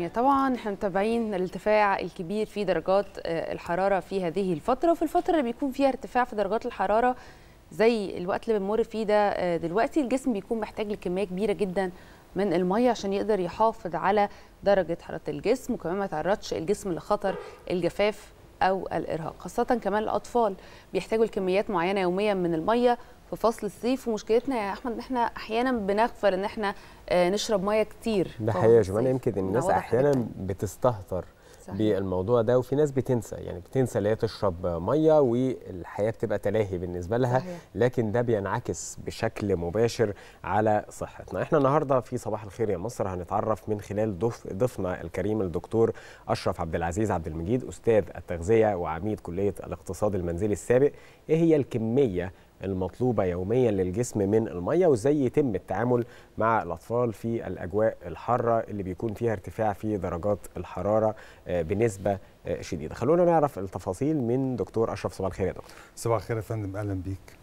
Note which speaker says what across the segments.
Speaker 1: يعني طبعا احنا متابعين الارتفاع الكبير في درجات آه، الحراره في هذه الفتره وفي الفتره اللي بيكون فيها ارتفاع في درجات الحراره زي الوقت اللي بنمر فيه ده آه، دلوقتي الجسم بيكون محتاج لكميه كبيره جدا من الميه عشان يقدر يحافظ على درجه حراره الجسم وكمان ما يتعرضش الجسم لخطر الجفاف او الارهاق خاصه كمان الاطفال بيحتاجوا لكميات معينه يوميا من الميه في فصل الصيف ومشكلتنا يا احمد ان احنا احيانا بنغفل ان احنا آه، نشرب ميه كتير ده حقيقه يا جماعه يمكن الناس احيانا
Speaker 2: بتستهتر بالموضوع ده وفي ناس بتنسى يعني بتنسى اللي هي تشرب ميه والحياه بتبقى تلاهي بالنسبه لها لكن ده بينعكس بشكل مباشر على صحتنا احنا النهارده في صباح الخير يا مصر هنتعرف من خلال ضيف ضيفنا الكريم الدكتور اشرف عبد العزيز عبد المجيد استاذ التغذيه وعميد كليه الاقتصاد المنزلي السابق ايه هي الكميه المطلوبة يوميا للجسم من المية وازاي يتم التعامل مع الأطفال في الأجواء الحارة اللي بيكون فيها ارتفاع في درجات الحرارة آه، بنسبة آه، شديدة خلونا نعرف التفاصيل من دكتور أشرف صباح الخير يا دكتور صباح الخير يا فندم أهلا بيك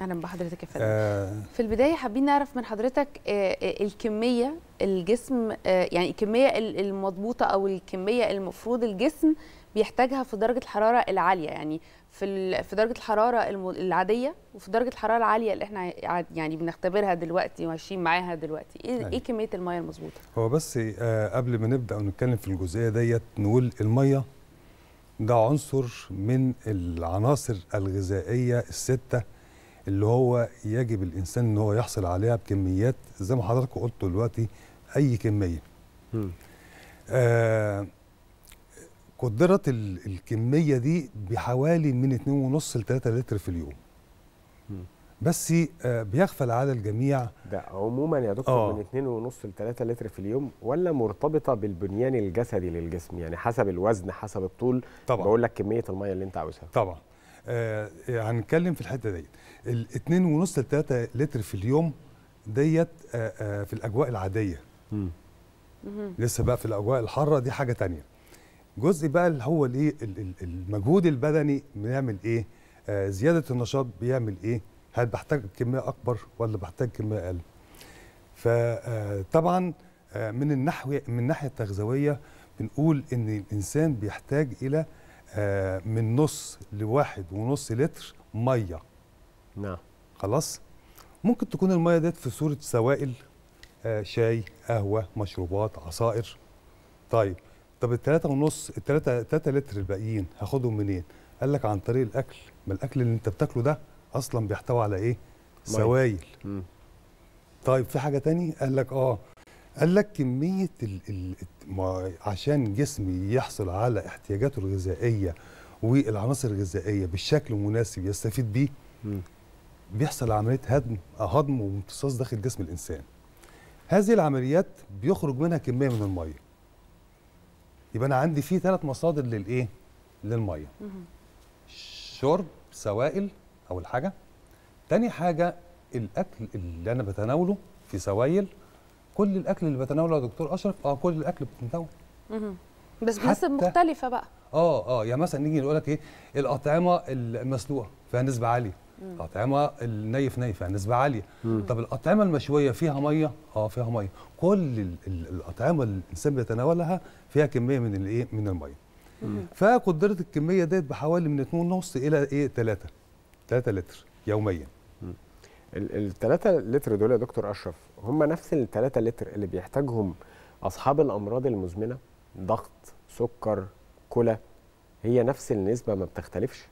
Speaker 1: اهلا بحضرتك يا فندم
Speaker 2: آه في
Speaker 1: البدايه حابين نعرف من حضرتك آه, آه، الكميه الجسم آه يعني الكميه المضبوطه او الكميه المفروض الجسم بيحتاجها في درجه الحراره العاليه يعني في في درجه الحراره العاديه وفي درجه الحراره العاليه اللي احنا يعني بنختبرها دلوقتي وماشيين معاها دلوقتي ايه, أيوة. إيه كميه الميه المظبوطه
Speaker 3: هو بس آه قبل ما نبدا ونتكلم في الجزئيه ديت نقول الميه ده عنصر من العناصر الغذائيه السته اللي هو يجب الانسان ان هو يحصل عليها بكميات زي ما حضرتك قلت دلوقتي اي كميه آه قدرت الكميه دي بحوالي من 2.5 ل 3 لتر في اليوم بس آه، بيغفل على الجميع
Speaker 2: ده عموما يا دكتور آه. من 2.5 ل 3 لتر في اليوم ولا مرتبطه بالبنيان الجسدي للجسم يعني حسب الوزن حسب الطول طبعا بقول لك كميه الميه اللي انت عاوزها طبعا
Speaker 3: آه، آه، هنتكلم في الحته ديت ال ونص 3 لتر في اليوم ديت آه، في الاجواء العاديه لسه بقى في الاجواء الحاره دي حاجه تانية جزء بقى اللي هو الايه المجهود البدني بنعمل ايه آه زياده النشاط بيعمل ايه هل بحتاج كميه اكبر ولا بحتاج كميه اقل فطبعا من الناحيه من الناحيه التغذويه بنقول ان الانسان بيحتاج الى آه، من نص لواحد ونص لتر ميه نعم خلاص ممكن تكون الميه ديت في صوره سوائل آه، شاي قهوه مشروبات عصائر طيب طب التلاتة ونص التلاتة تلاتة لتر الباقيين هاخدهم منين؟ قال لك عن طريق الأكل، ما الأكل اللي أنت بتاكله ده أصلا بيحتوي على إيه؟ سوائل. طيب في حاجة تاني؟ قال لك آه قال لك كميه الـ الـ عشان جسمي يحصل على احتياجاته الغذائيه والعناصر الغذائيه بالشكل المناسب يستفيد بيه بيحصل عمليه هدم هضم وامتصاص داخل جسم الانسان هذه العمليات بيخرج منها كميه من الميه يبقى انا عندي فيه ثلاث مصادر للايه للميه شرب سوائل اول حاجه تاني حاجه الاكل اللي انا بتناوله في سوائل كل الاكل اللي بتناوله يا دكتور اشرف اه كل الاكل بتتناوله
Speaker 1: بس بنسب مختلفه بقى
Speaker 3: اه اه يعني مثلا نيجي نقول لك ايه الاطعمه المسلوقه فيها نسبه عاليه الاطعمه النيف نيف فيها نسبه عاليه مم. طب الاطعمه المشويه فيها ميه اه فيها ميه كل الاطعمه اللي الانسان بيتناولها فيها كميه من الايه من الميه فقدرت الكميه ديت بحوالي من
Speaker 2: 2.5 الى ايه 3 3 لتر يوميا مم. الثلاثة لتر دول يا دكتور أشرف هم نفس الثلاثة لتر اللي بيحتاجهم أصحاب الأمراض المزمنة ضغط سكر كلى هي نفس النسبة ما بتختلفش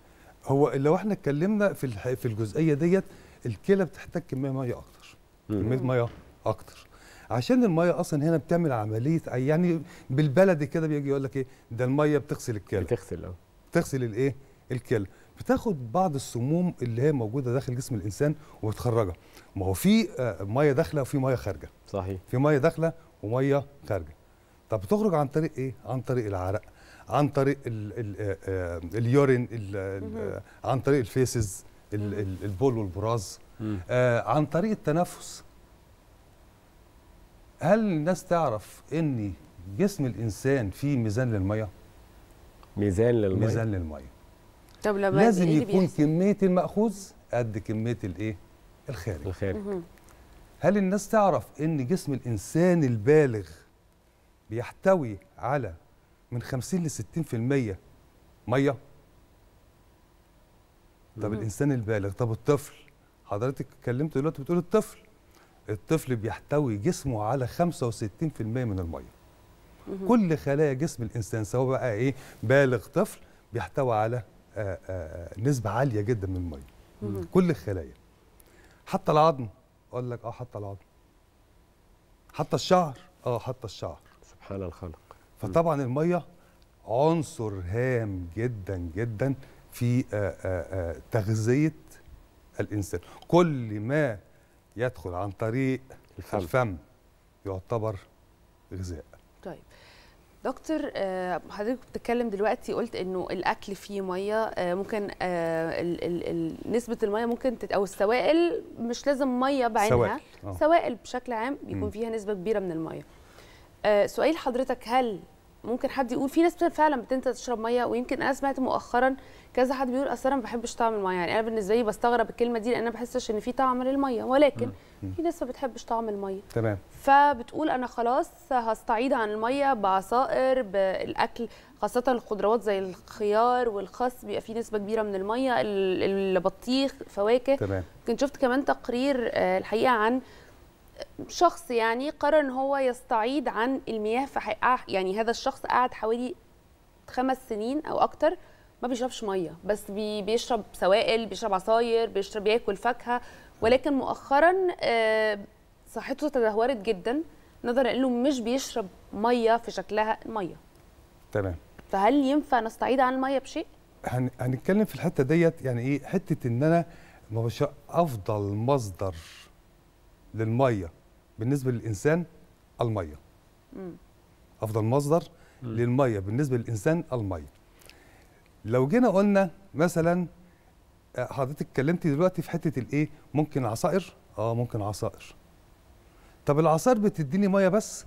Speaker 2: هو لو احنا اتكلمنا في في الجزئية ديت الكلى بتحتاج كمية مية
Speaker 3: أكتر كمية مية أكتر عشان الميه اصلا هنا بتعمل عمليه يعني بالبلدي كده بيجي يقول لك ايه ده الميه بتغسل الكلى بتغسل اه بتغسل الايه الكلى بتاخد بعض السموم اللي هي موجوده داخل جسم الانسان وبتخرجها ما هو في آه، ميه داخله وفي ميه خارجه صحيح في ميه داخله وميه خارجه طب بتخرج عن طريق ايه عن طريق العرق عن طريق ال آه، آه، اليورين عن طريق الفيسز البول والبراز آه عن طريق التنفس هل الناس تعرف ان جسم الانسان فيه ميزان للميه ميزان للميه ميزان للميه
Speaker 1: طب لما لازم إيه يكون
Speaker 3: كميه الماخوذ قد كميه الايه الخارج الخارج هل الناس تعرف ان جسم الانسان البالغ بيحتوي على من 50 ل 60% ميه طب الانسان البالغ طب الطفل حضرتك اتكلمت دلوقتي بتقول الطفل الطفل بيحتوي جسمه على 65% من الميه كل خلايا جسم الانسان سواء بقى ايه بالغ طفل بيحتوي على آه، آه، آه، نسبه عاليه جدا من الميه كل الخلايا حتى العظم اقول لك اه حتى العظم حتى الشعر اه حتى الشعر
Speaker 2: سبحان الخلق
Speaker 3: فطبعا الميه عنصر هام جدا جدا في تغذيه الانسان كل ما يدخل عن طريق الفم, الفم يعتبر غذاء
Speaker 1: طيب دكتور آه، حضرتك بتتكلم دلوقتي قلت انه الاكل فيه ميه آه، ممكن آه، نسبه الميه ممكن او السوائل مش لازم ميه بعينها سوائل, سوائل بشكل عام بيكون فيها نسبه كبيره من الميه سؤال حضرتك هل ممكن حد يقول في ناس فعلا بتنسى تشرب ميه ويمكن انا سمعت مؤخرا كذا حد بيقول اصل انا ما بحبش طعم الميه يعني انا بالنسبه لي بستغرب الكلمه دي لان انا ما بحسش ان في طعم للميه ولكن مم. في ناس ما بتحبش طعم الميه تمام فبتقول انا خلاص هستعيد عن الميه بعصائر بالاكل خاصه الخضروات زي الخيار والخس بيبقى فيه نسبه كبيره من الميه البطيخ فواكه تمام كنت شفت كمان تقرير آه، الحقيقه عن شخص يعني قرر ان هو يستعيد عن المياه في يعني هذا الشخص قعد حوالي خمس سنين او اكتر ما بيشربش ميه بس بي... بيشرب سوائل بيشرب عصاير بيشرب ياكل فاكهه ولكن مؤخرا آه، صحته تدهورت جدا نظرا انه مش بيشرب ميه في شكلها الميه تمام فهل ينفع نستعيد عن الميه بشيء
Speaker 3: هن... هنتكلم في الحته ديت يعني ايه حته ان انا ما افضل مصدر للميه بالنسبه للانسان الميه افضل مصدر للميه بالنسبه للانسان الميه لو جينا قلنا مثلا آه، حضرتك اتكلمتي دلوقتي في حته الايه ممكن عصائر اه ممكن عصائر طب العصائر بتديني ميه بس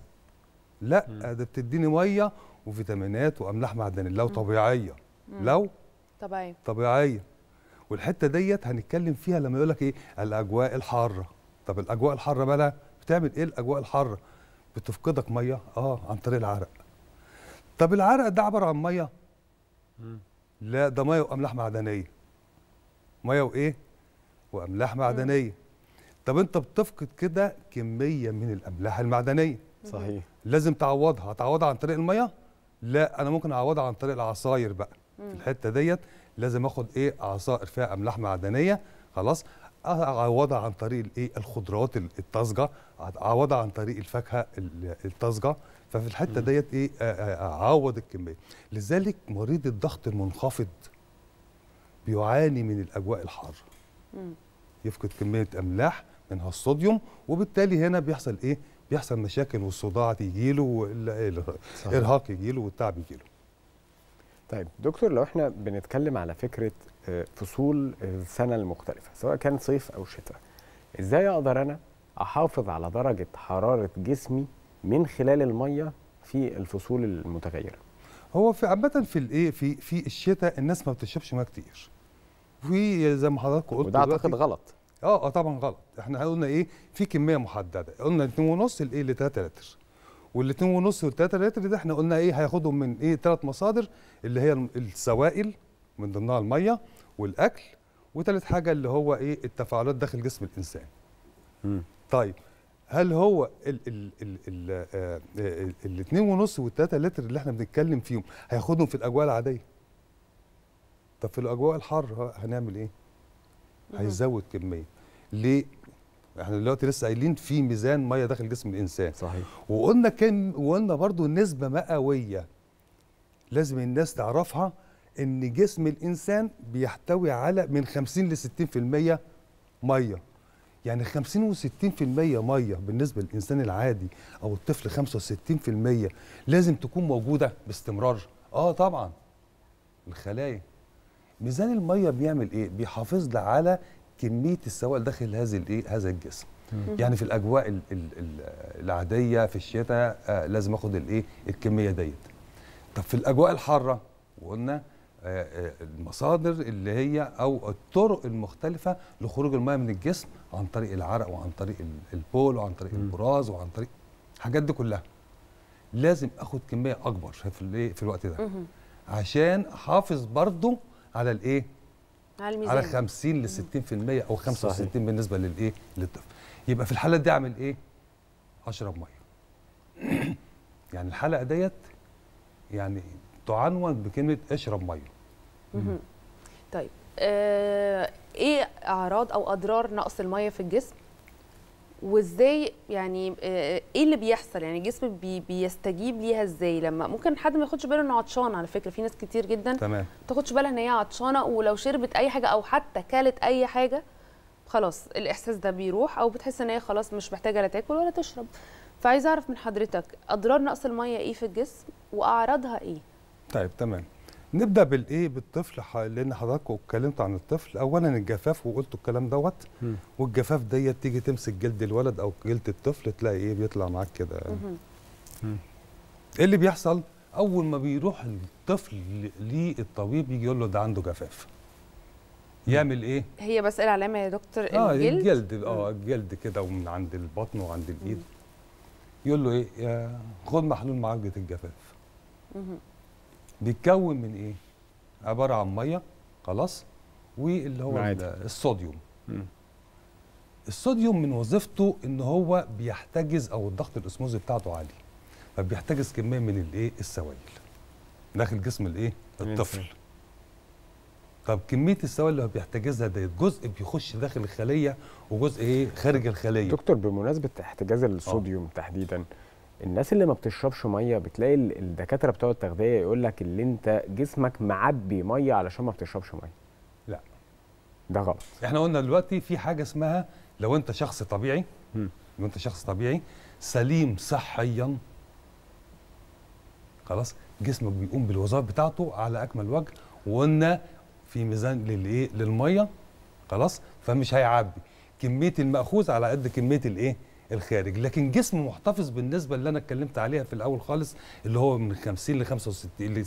Speaker 3: لا آه، ده بتديني ميه وفيتامينات واملاح معدنيه لو طبيعيه لو طبيعيه طبيعيه والحته ديت هنتكلم فيها لما يقول لك ايه الاجواء الحاره طب الاجواء الحاره بقى بتعمل ايه الاجواء الحاره بتفقدك ميه اه عن طريق العرق طب العرق ده عباره عن ميه لا ده ميه واملاح معدنيه ميه وايه واملاح معدنيه طب انت بتفقد كده كميه من الاملاح المعدنيه صحيح لازم تعوضها هتعوضها عن طريق الميه لا انا ممكن اعوضها عن طريق العصاير بقى في الحته ديت لازم اخد ايه عصائر فيها املاح معدنيه خلاص اعوضها عن طريق الايه الخضروات الطازجه اعوضها عن طريق الفاكهه الطازجه ففي الحته ديت ايه اعوض الكميه لذلك مريض الضغط المنخفض بيعاني من الاجواء الحاره يفقد كميه املاح منها الصوديوم وبالتالي هنا بيحصل ايه بيحصل مشاكل والصداع تيجي له والارهاق
Speaker 2: يجي له والتعب يجي له طيب دكتور لو احنا بنتكلم على فكره فصول السنه المختلفه سواء كان صيف او شتاء ازاي اقدر انا احافظ على درجه حراره جسمي من خلال الميه في الفصول المتغيره
Speaker 3: هو في عامه في الايه في في الشتاء الناس ما بتشربش ميه كتير في زي ما حضرتك قلت وده اعتقد غلط اه اه طبعا غلط احنا قلنا ايه في كميه محدده قلنا 2.5 لايه ل 3 إيه، لتر وال 2.5 وال 3 لتر ده احنا قلنا ايه هياخدهم من ايه ثلاث مصادر اللي هي السوائل من ضمنها الميه والاكل وثالث حاجه اللي هو ايه التفاعلات داخل جسم الانسان م. طيب هل هو ال ال ال ال آه، آه، ال الاثنين ونص والثلاثة لتر اللي احنا بنتكلم فيهم هياخدهم في الاجواء العاديه طب في الاجواء الحر هنعمل ايه هيزود كميه ليه احنا دلوقتي لسه قايلين في ميزان ميه داخل جسم الانسان صحيح وقلنا كان وقلنا برضو نسبه مئويه لازم الناس تعرفها ان جسم الانسان بيحتوي على من 50 ل 60% ميه يعني 50 و60% ميه بالنسبه للانسان العادي او الطفل 65% لازم تكون موجوده باستمرار اه طبعا الخلايا ميزان الميه بيعمل ايه بيحافظ على كميه السوائل داخل هذا الايه هذا الجسم يعني في الاجواء العاديه في الشتاء آه لازم اخد الايه الكميه ديت طب في الاجواء الحاره وقلنا آه، آه، المصادر اللي هي او الطرق المختلفه لخروج الميه من الجسم عن طريق العرق وعن طريق البول وعن طريق البراز وعن طريق الحاجات دي كلها لازم اخد كميه اكبر في إيه، في الوقت ده عشان احافظ برضه على الايه على الميزان على 50 ل 60% او 65 بالنسبه للايه للطفل يبقى في الحاله دي اعمل ايه اشرب ميه يعني الحلقه ديت يعني تعنون بكلمه اشرب ميه
Speaker 1: طيب آه ايه اعراض او اضرار نقص الميه في الجسم وازاي يعني آه، ايه اللي بيحصل يعني الجسم بي بيستجيب ليها ازاي لما ممكن حد ما ياخدش باله انه عطشان على فكره في ناس كتير جدا تمام ما تاخدش بالها ان هي عطشانه ولو شربت اي حاجه او حتى كلت اي حاجه خلاص الاحساس ده بيروح او بتحس ان هي خلاص مش محتاجه لا تاكل ولا تشرب فعايزه اعرف من حضرتك اضرار نقص الميه ايه في الجسم واعراضها ايه
Speaker 3: طيب تمام نبدا بالايه بالطفل لان حضراتكم اتكلمت عن الطفل اولا الجفاف وقلتوا الكلام دوت والجفاف ديت تيجي تمسك جلد الولد او جلد الطفل تلاقي ايه بيطلع معاك كده ايه اللي بيحصل اول ما بيروح الطفل للطبيب يجي يقول له ده عنده جفاف يعمل ايه
Speaker 1: هي بس العلامه يا دكتور آه الجلد الجلد اه
Speaker 3: الجلد كده ومن عند البطن وعند الايد يقول له ايه خد محلول معالجه الجفاف بيتكون من ايه عباره عن ميه خلاص واللي هو الصوديوم م. الصوديوم من وظيفته ان هو بيحتجز او الضغط الاسموزي بتاعته عالي فبيحتجز كميه من الايه السوائل داخل جسم الايه الطفل طب كميه
Speaker 2: السوائل اللي هو بيحتجزها ديت جزء بيخش داخل الخليه وجزء ايه خارج الخليه دكتور بمناسبه احتجاز آه. الصوديوم أوه. تحديدا الناس اللي ما بتشربش ميه بتلاقي الدكاتره بتوع التغذيه يقول لك اللي انت جسمك معبي ميه علشان ما بتشربش ميه لا ده غلط
Speaker 3: احنا قلنا دلوقتي في حاجه اسمها لو انت شخص طبيعي م. لو انت شخص طبيعي سليم صحيا خلاص جسمك بيقوم بالوظائف بتاعته على اكمل وجه وقلنا في ميزان للايه للميه خلاص فمش هيعبي كميه الماخوذ على قد كميه الايه الخارج لكن جسم محتفظ بالنسبه اللي انا اتكلمت عليها في الاول خالص اللي هو من 50 ل 65 ل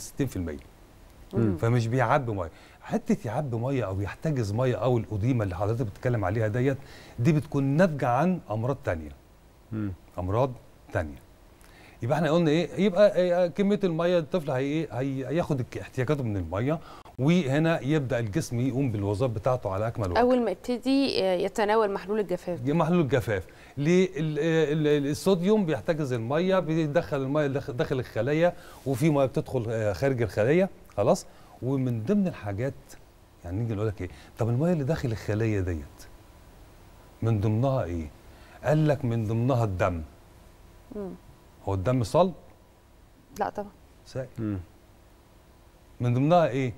Speaker 3: 60% فمش بيعبي ميه حته يعبي ميه او يحتجز ميه او القديمه اللي حضرتك بتتكلم عليها ديت دي بتكون ناتجه عن امراض ثانيه امراض ثانيه يبقى احنا قلنا ايه يبقى آه، آه، كميه الميه الطفل إيه؟ هي هياخد احتياجاته من الميه وهنا يبدا الجسم يقوم بالوظائف بتاعته على اكمل وجه
Speaker 1: اول ما يبتدي آه، يتناول محلول الجفاف
Speaker 3: محلول الجفاف ليه الصوديوم بيحتجز الميه بيدخل الميه داخل الخلايا وفي ميه بتدخل آه، خارج الخلايا خلاص ومن ضمن الحاجات يعني نيجي نقول لك ايه طب الميه اللي داخل الخلايا ديت من ضمنها ايه قال لك من ضمنها الدم مم. هو الدم صلب لا طبعا سائل من ضمنها ايه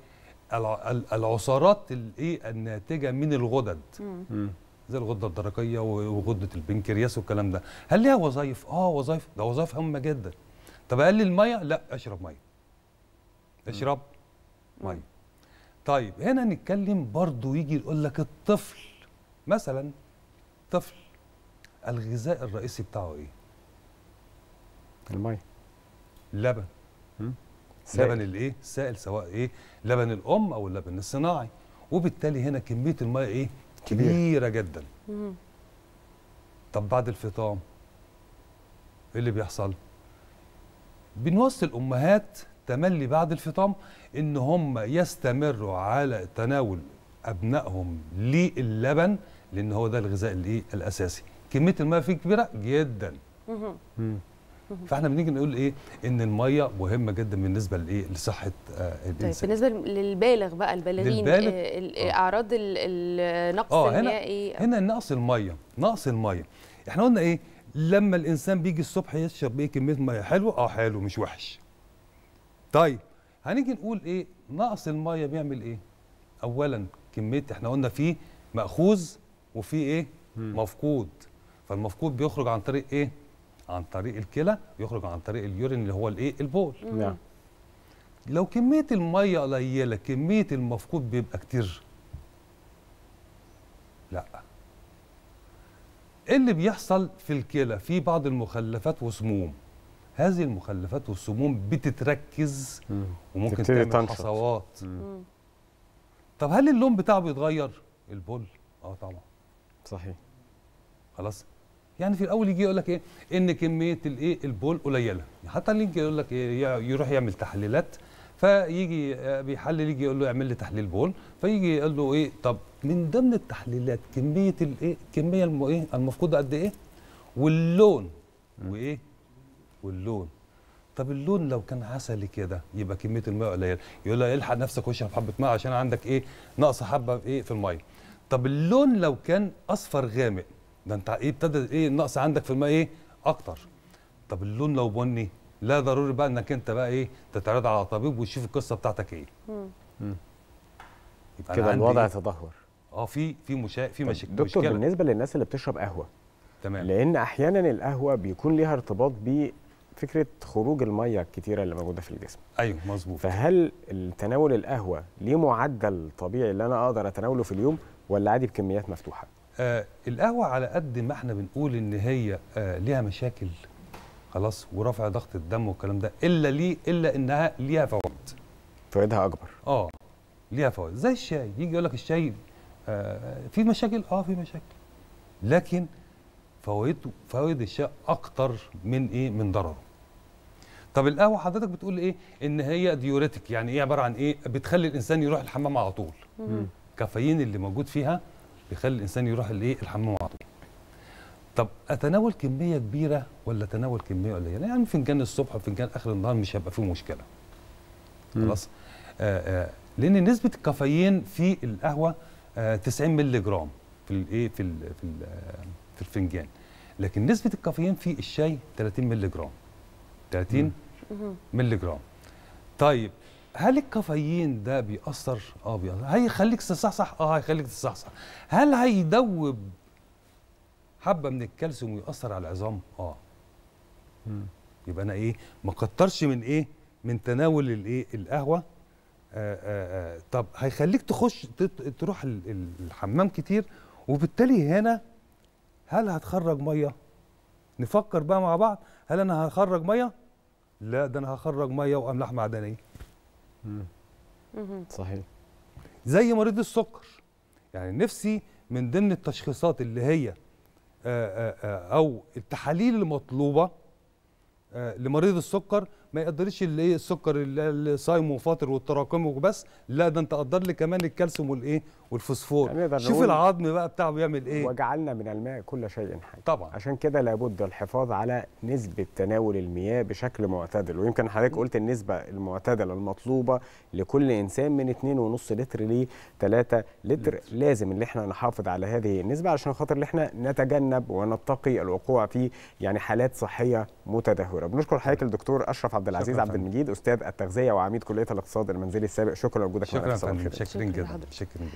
Speaker 3: العصارات الايه الناتجه من الغدد مم. زي الغده الدرقيه وغده البنكرياس والكلام ده هل ليها وظائف اه وظائف ده وظائف هامه جدا طب اقلل الميه لا اشرب ميه اشرب مم. ميه طيب هنا نتكلم برضو يجي يقول لك الطفل مثلا طفل الغذاء الرئيسي بتاعه ايه الميه اللبن لبن الايه السائل سواء ايه لبن الام او اللبن الصناعي وبالتالي هنا كميه الماء ايه كبيره, كبيرة جدا مم. طب بعد الفطام ايه اللي بيحصل بنوصي الامهات تملي بعد الفطام ان هم يستمروا على تناول ابنائهم للبن لان هو ده الغذاء الايه الاساسي كميه الماء فيه كبيره جدا مم. مم. فاحنا بنيجي نقول ايه ان الميه مهمه جدا بالنسبه لايه لصحه آه طيب، الانسان طيب
Speaker 1: بالنسبه للبالغ بقى البالغين للبالغ آه, آه. اعراض النقص آه المائي
Speaker 3: هنا, هنا نقص الميه نقص الميه احنا قلنا ايه لما الانسان بيجي الصبح يشرب ايه كميه ميه حلوه اه حلو مش وحش طيب هنيجي نقول ايه نقص الميه بيعمل ايه اولا كميه احنا قلنا فيه ماخوذ وفيه ايه مفقود فالمفقود بيخرج عن طريق ايه عن طريق الكلى ويخرج عن طريق اليورين اللي هو الايه البول نعم. نعم لو كميه الميه قليله كميه المفقود بيبقى كتير لا إيه اللي بيحصل في الكلى في بعض المخلفات وسموم هذه المخلفات والسموم بتتركز مم. وممكن تعمل تنشط. حصوات مم. طب هل اللون بتاعه بيتغير البول اه طبعا صحيح خلاص يعني في الاول يجي يقول لك ايه ان كميه الايه البول قليله حتى اللي يجي يقول لك إيه يروح يعمل تحليلات فيجي آه، بيحلل يجي يقول له اعمل لي تحليل بول فيجي يقول له ايه طب من ضمن التحليلات كميه الايه الكميه ايه, إيه؟ المفقوده قد ايه واللون وايه واللون طب اللون لو كان عسلي كده يبقى كميه الميه قليله يقول له الحق نفسك واشرب حبه ميه عشان عندك ايه نقص حبه ايه في الميه طب اللون لو كان اصفر غامق ده انت ايه ابتدى ايه النقص عندك في الماء ايه اكتر طب اللون لو بني لا ضروري بقى انك انت بقى ايه تتعرض على طبيب ويشوف القصه بتاعتك ايه
Speaker 2: امم
Speaker 3: كده الوضع يتدهور تدهور اه في في مشا... في مشاكل دكتور مشكلة.
Speaker 2: بالنسبه للناس اللي بتشرب قهوه تمام لان احيانا القهوه بيكون ليها ارتباط بفكره خروج الميه الكتيره اللي موجوده في الجسم ايوه مظبوط فهل تناول القهوه ليه معدل طبيعي اللي انا اقدر اتناوله في اليوم ولا عادي بكميات مفتوحه
Speaker 3: آه القهوه على قد ما احنا بنقول ان هي آه ليها مشاكل خلاص ورفع ضغط الدم والكلام ده الا ليه الا انها ليها فوائد فوائدها اكبر اه ليها فوائد زي الشاي يجي يقول لك الشاي آه في مشاكل اه في مشاكل لكن فوائده فوائد الشاي اكتر من ايه من ضرره طب القهوه حضرتك بتقول ايه ان هي ديوريتك يعني ايه عباره عن ايه بتخلي الانسان يروح الحمام على طول الكافيين اللي موجود فيها بيخلي الانسان يروح الايه الحمام على طول طب اتناول كميه كبيره ولا اتناول كميه قليله يعني فنجان الصبح وفنجان اخر النهار مش هيبقى فيه مشكله خلاص آه، آه، لان نسبه الكافيين في القهوه 90 آه، مللي جرام في الايه في في في الفنجان لكن نسبه الكافيين في الشاي 30 مللي جرام 30 مللي جرام طيب هل الكافيين ده بيأثر؟ اه بيأثر، هيخليك تصحصح؟ اه هيخليك تصحصح، هل هيدوب حبه من الكالسيوم ويأثر على العظام؟ اه. مم. يبقى انا ايه؟ ما كترش من ايه؟ من تناول الايه؟ القهوه آآ آه، آآ آه، آه. طب هيخليك تخش تروح الحمام كتير وبالتالي هنا هل هتخرج ميه؟ نفكر بقى مع بعض هل انا هخرج ميه؟ لا ده انا هخرج ميه واملاح معدنيه صحيح زي مريض السكر يعني نفسي من ضمن التشخيصات اللي هي آه، آه، آه، او التحاليل المطلوبه لمريض السكر ما يقدرش الايه السكر اللي وفاطر والتراكمي وبس لا ده انت قدر لي كمان الكالسيوم والايه
Speaker 2: والفوسفور شوف العظم بقى بتاعه بيعمل ايه وجعلنا من الماء كل شيء حي طبعا عشان كده لابد الحفاظ على نسبه تناول المياه بشكل معتدل ويمكن حضرتك قلت النسبه المعتدله المطلوبه لكل انسان من 2.5 لتر ل 3 لتر, لتر لازم ان احنا نحافظ على هذه النسبه عشان خاطر ان احنا نتجنب ونتقي الوقوع في يعني حالات صحيه متدهوره بنشكر حضرتك الدكتور اشرف عبد عبد العزيز عبد المجيد استاذ التغذيه وعميد كليه الاقتصاد المنزلي السابق شكرا لوجودك معنا شكرا شكرا جدا شكرا جدا